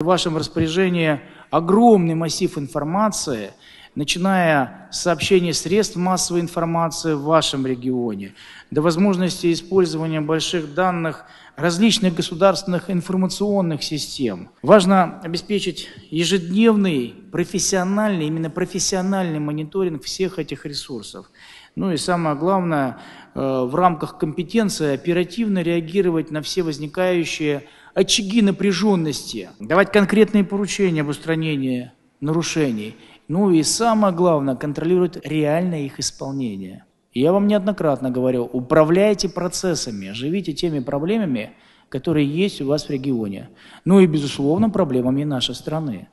В вашем распоряжении огромный массив информации, начиная с сообщений средств массовой информации в вашем регионе, до возможности использования больших данных различных государственных информационных систем. Важно обеспечить ежедневный, профессиональный, именно профессиональный мониторинг всех этих ресурсов. Ну и самое главное, э, в рамках компетенции оперативно реагировать на все возникающие очаги напряженности, давать конкретные поручения об устранении нарушений. Ну и самое главное, контролировать реальное их исполнение. я вам неоднократно говорил, управляйте процессами, живите теми проблемами, которые есть у вас в регионе. Ну и, безусловно, проблемами нашей страны.